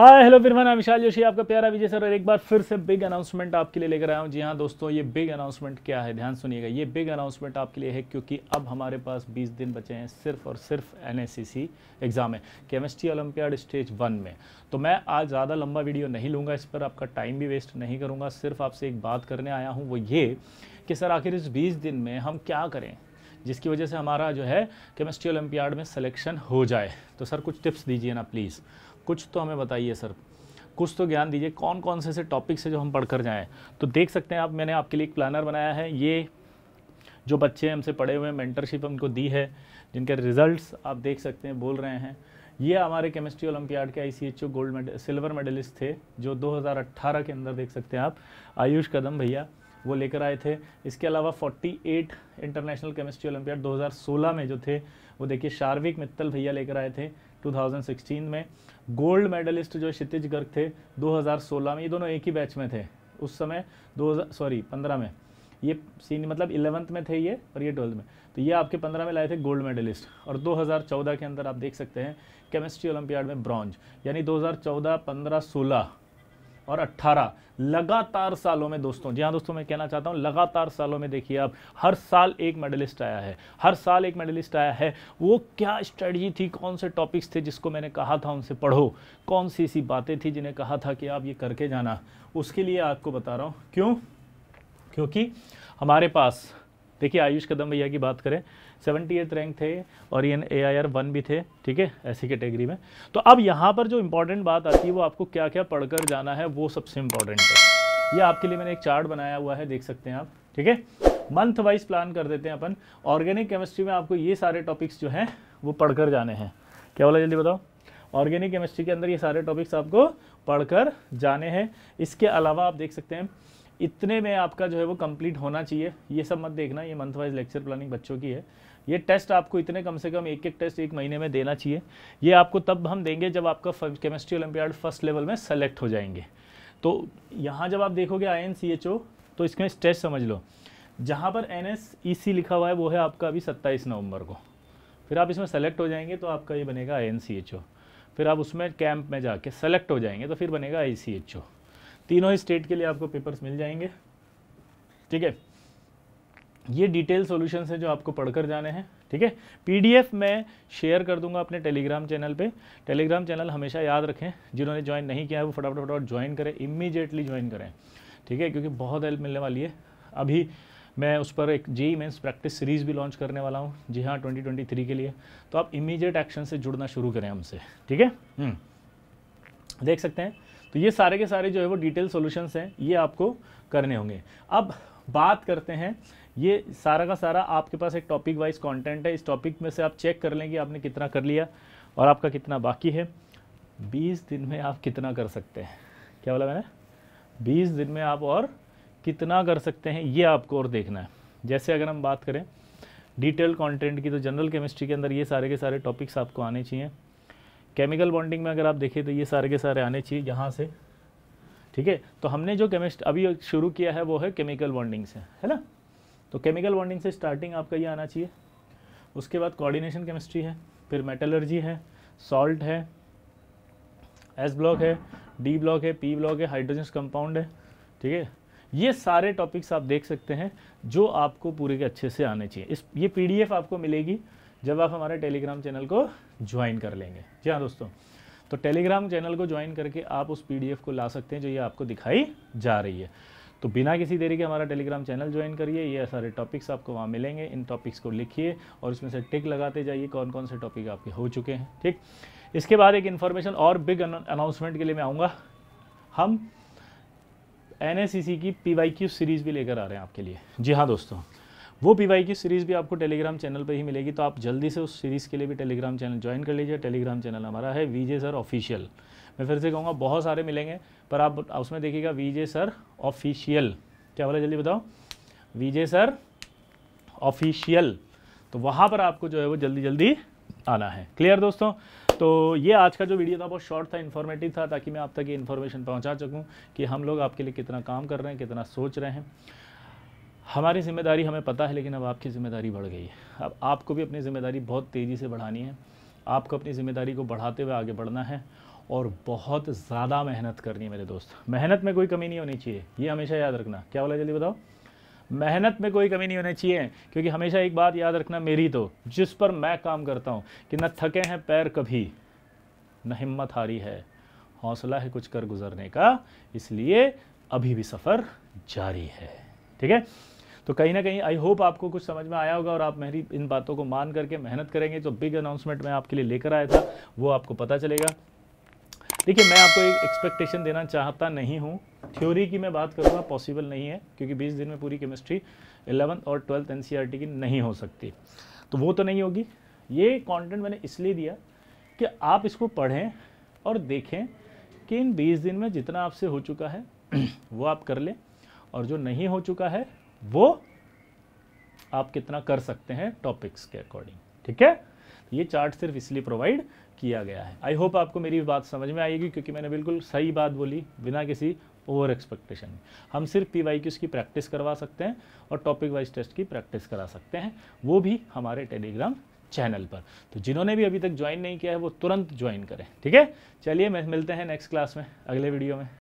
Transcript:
Hi hello फिर मैं विशाल जोशी आपका प्यारा विजय सर और एक बार फिर से बिग अनाउंसमेंट आपके लिए लेकर आया हूँ जी हाँ दोस्तों ये बिग अनाउंसमेंट क्या है ध्यान सुनिएगा ये बिग अनाउंसमेंट आपके लिए है क्योंकि अब हमारे पास 20 दिन बचे हैं सिर्फ और सिर्फ एन एग्ज़ाम है केमिस्ट्री ओलंपियाड स्टेज वन में तो मैं आज ज़्यादा लंबा वीडियो नहीं लूँगा इस पर आपका टाइम भी वेस्ट नहीं करूँगा सिर्फ आपसे एक बात करने आया हूँ वो ये कि सर आखिर इस बीस दिन में हम क्या करें जिसकी वजह से हमारा जो है केमिस्ट्री ओलंपियाड में सलेक्शन हो जाए तो सर कुछ टिप्स दीजिए ना प्लीज़ कुछ तो हमें बताइए सर कुछ तो ज्ञान दीजिए कौन कौन से ऐसे टॉपिक्स है जो हम पढ़ कर जाएँ तो देख सकते हैं आप मैंने आपके लिए एक प्लानर बनाया है ये जो बच्चे हमसे पढ़े हुए हैं मेंटरशिप हमको दी है जिनके रिजल्ट्स आप देख सकते हैं बोल रहे हैं ये हमारे केमिस्ट्री ओलंपियाड के आई गोल्ड मेडल सिल्वर मेडलिस्ट थे जो 2018 के अंदर देख सकते हैं आप आयुष कदम भैया वो लेकर आए थे इसके अलावा 48 इंटरनेशनल केमिस्ट्री ओलंपियाड 2016 में जो थे वो देखिए शार्विक मित्तल भैया लेकर आए थे 2016 में गोल्ड मेडलिस्ट जो क्षितिज गर्ग थे 2016 में ये दोनों एक ही बैच में थे उस समय दो सॉरी 15 में ये सीन मतलब इलेवंथ में थे ये और ये ट्वेल्थ में तो ये आपके पंद्रह में लाए थे गोल्ड मेडलिस्ट और 2014 के अंदर आप देख सकते हैं केमिस्ट्री ओलंपियाड में ब्रॉन्ज यानी 2014, 15, 16 और 18 लगातार सालों में दोस्तों जी हाँ दोस्तों मैं कहना चाहता हूँ लगातार सालों में देखिए आप हर साल एक मेडलिस्ट आया है हर साल एक मेडलिस्ट आया है वो क्या स्ट्रेटजी थी कौन से टॉपिक्स थे जिसको मैंने कहा था उनसे पढ़ो कौन सी ऐसी बातें थी जिन्हें कहा था कि आप ये करके जाना उसके लिए आपको बता रहा हूँ क्यों क्योंकि हमारे पास देखिए आयुष कदम भैया की बात करें सेवेंटी एथ रैंक थे और ये ए आई आर वन भी थे ठीक है ऐसी कैटेगरी में तो अब यहाँ पर जो इंपॉर्टेंट बात आती है वो आपको क्या क्या पढ़कर जाना है वो सबसे इंपॉर्टेंट है ये आपके लिए मैंने एक चार्ट बनाया हुआ है देख सकते हैं आप ठीक है मंथ वाइज प्लान कर देते हैं अपन ऑर्गेनिक केमिस्ट्री में आपको ये सारे टॉपिक्स जो हैं वो पढ़कर जाने हैं क्या बोला जल्दी बताओ ऑर्गेनिक केमिस्ट्री के अंदर ये सारे टॉपिक्स आपको पढ़कर जाने हैं इसके अलावा आप देख सकते हैं इतने में आपका जो है वो कंप्लीट होना चाहिए ये सब मत देखना ये मंथ वाइज लेक्चर प्लानिंग बच्चों की है ये टेस्ट आपको इतने कम से कम एक एक टेस्ट एक महीने में देना चाहिए ये आपको तब हम देंगे जब आपका केमिस्ट्री ओलम्पियाड फर्स्ट लेवल में सेलेक्ट हो जाएंगे तो यहाँ जब आप देखोगे I N C H O तो इसमें स्टेज समझ लो जहाँ पर एन एस ई सी लिखा हुआ है वो है आपका अभी सत्ताईस नवंबर को फिर आप इसमें सेलेक्ट हो जाएंगे तो आपका ये बनेगा I N C H O फिर आप उसमें कैंप में जाके सेलेक्ट हो जाएंगे तो फिर बनेगा आई सी एच ओ तीनों ही स्टेट के लिए आपको पेपर्स मिल जाएंगे ठीक है ये डिटेल सोल्यूशन है जो आपको पढ़कर जाने हैं ठीक है पीडीएफ मैं शेयर कर दूंगा अपने टेलीग्राम चैनल पे टेलीग्राम चैनल हमेशा याद रखें जिन्होंने ज्वाइन नहीं किया है वो फटाफट फटाफट ज्वाइन करें इमीजिएटली ज्वाइन करें ठीक है क्योंकि बहुत हेल्प मिलने वाली है अभी मैं उस पर एक जेई मेन्स प्रैक्टिस सीरीज़ भी लॉन्च करने वाला हूँ जी हाँ ट्वेंटी के लिए तो आप इमीजिएट एक्शन से जुड़ना शुरू करें हमसे ठीक है हम्म। देख सकते हैं तो ये सारे के सारे जो है वो डिटेल सोल्यूशंस हैं ये आपको करने होंगे अब बात करते हैं ये सारा का सारा आपके पास एक टॉपिक वाइज कंटेंट है इस टॉपिक में से आप चेक कर लेंगे आपने कितना कर लिया और आपका कितना बाकी है बीस दिन में आप कितना कर सकते हैं क्या बोला मैंने बीस दिन में आप और कितना कर सकते हैं ये आपको और देखना है जैसे अगर हम बात करें डिटेल कंटेंट की तो जनरल केमिस्ट्री के अंदर ये सारे के सारे टॉपिक्स आपको आने चाहिए केमिकल बॉन्डिंग में अगर आप देखें तो ये सारे के सारे आने चाहिए यहाँ से ठीक है तो हमने जो केमिस्ट अभी शुरू किया है वो है केमिकल बॉन्डिंग से है ना तो केमिकल बॉन्डिंग से स्टार्टिंग आपका ये आना चाहिए उसके बाद कोऑर्डिनेशन केमिस्ट्री है फिर मेटलर्जी है सॉल्ट है एस ब्लॉक है डी ब्लॉक है पी ब्लॉक है हाइड्रोजन कंपाउंड है ठीक है ये सारे टॉपिक्स आप देख सकते हैं जो आपको पूरे के अच्छे से आने चाहिए इस ये पी आपको मिलेगी जब आप हमारे टेलीग्राम चैनल को ज्वाइन कर लेंगे जी हाँ दोस्तों तो टेलीग्राम चैनल को ज्वाइन करके आप उस पीडीएफ को ला सकते हैं जो ये आपको दिखाई जा रही है तो बिना किसी देरी के हमारा टेलीग्राम चैनल ज्वाइन करिए ये सारे टॉपिक्स आपको वहाँ मिलेंगे इन टॉपिक्स को लिखिए और इसमें से टिक लगाते जाइए कौन कौन से टॉपिक आपके हो चुके हैं ठीक इसके बाद एक इन्फॉर्मेशन और बिग अनाउंसमेंट के लिए मैं आऊँगा हम एन e की पी सीरीज़ भी लेकर आ रहे हैं आपके लिए जी हाँ दोस्तों वो पीवाई की सीरीज़ भी आपको टेलीग्राम चैनल पर ही मिलेगी तो आप जल्दी से उस सीरीज़ के लिए भी टेलीग्राम चैनल ज्वाइन कर लीजिए टेलीग्राम चैनल हमारा है वीजे सर ऑफिशियल मैं फिर से कहूँगा बहुत सारे मिलेंगे पर आप उसमें देखिएगा वीजे सर ऑफिशियल क्या बोला जल्दी बताओ वीजे सर ऑफिशियल तो वहाँ पर आपको जो है वो जल्दी जल्दी आना है क्लियर दोस्तों तो ये आज का जो वीडियो था बहुत शॉर्ट था इन्फॉर्मेटिव था ताकि मैं आप तक ये इन्फॉर्मेशन पहुँचा सकूँ कि हम लोग आपके लिए कितना काम कर रहे हैं कितना सोच रहे हैं हमारी जिम्मेदारी हमें पता है लेकिन अब आपकी ज़िम्मेदारी बढ़ गई है अब आपको भी अपनी ज़िम्मेदारी बहुत तेज़ी से बढ़ानी है आपको अपनी ज़िम्मेदारी को बढ़ाते हुए आगे बढ़ना है और बहुत ज़्यादा मेहनत करनी है मेरे दोस्त मेहनत में कोई कमी नहीं होनी चाहिए ये हमेशा याद रखना क्या बोला जल्दी बताओ मेहनत में कोई कमी नहीं होनी चाहिए क्योंकि हमेशा एक बात याद रखना मेरी तो जिस पर मैं काम करता हूँ कि न थके हैं पैर कभी न हिम्मत हारी है हौसला है कुछ कर गुजरने का इसलिए अभी भी सफ़र जारी है ठीक है तो कहीं ना कहीं आई होप आपको कुछ समझ में आया होगा और आप मेरी इन बातों को मान करके मेहनत करेंगे जो बिग अनाउंसमेंट मैं आपके लिए लेकर आया था वो आपको पता चलेगा देखिए मैं आपको एक एक्सपेक्टेशन देना चाहता नहीं हूँ थ्योरी की मैं बात करूँगा पॉसिबल नहीं है क्योंकि 20 दिन में पूरी केमिस्ट्री एलेवंथ और ट्वेल्थ एन e की नहीं हो सकती तो वो तो नहीं होगी ये कंटेंट मैंने इसलिए दिया कि आप इसको पढ़ें और देखें कि इन 20 दिन में जितना आपसे हो चुका है वो आप कर लें और जो नहीं हो चुका है वो आप कितना कर सकते हैं टॉपिक्स के अकॉर्डिंग ठीक है ये चार्ट सिर्फ इसलिए प्रोवाइड किया गया है आई होप आपको मेरी बात समझ में आएगी क्योंकि मैंने बिल्कुल सही बात बोली बिना किसी ओवर एक्सपेक्टेशन हम सिर्फ पी वाई की की प्रैक्टिस करवा सकते हैं और टॉपिक वाइज टेस्ट की प्रैक्टिस करा सकते हैं वो भी हमारे टेलीग्राम चैनल पर तो जिन्होंने भी अभी तक ज्वाइन नहीं किया है वो तुरंत ज्वाइन करें ठीक है चलिए मैं मिलते हैं नेक्स्ट क्लास में अगले वीडियो में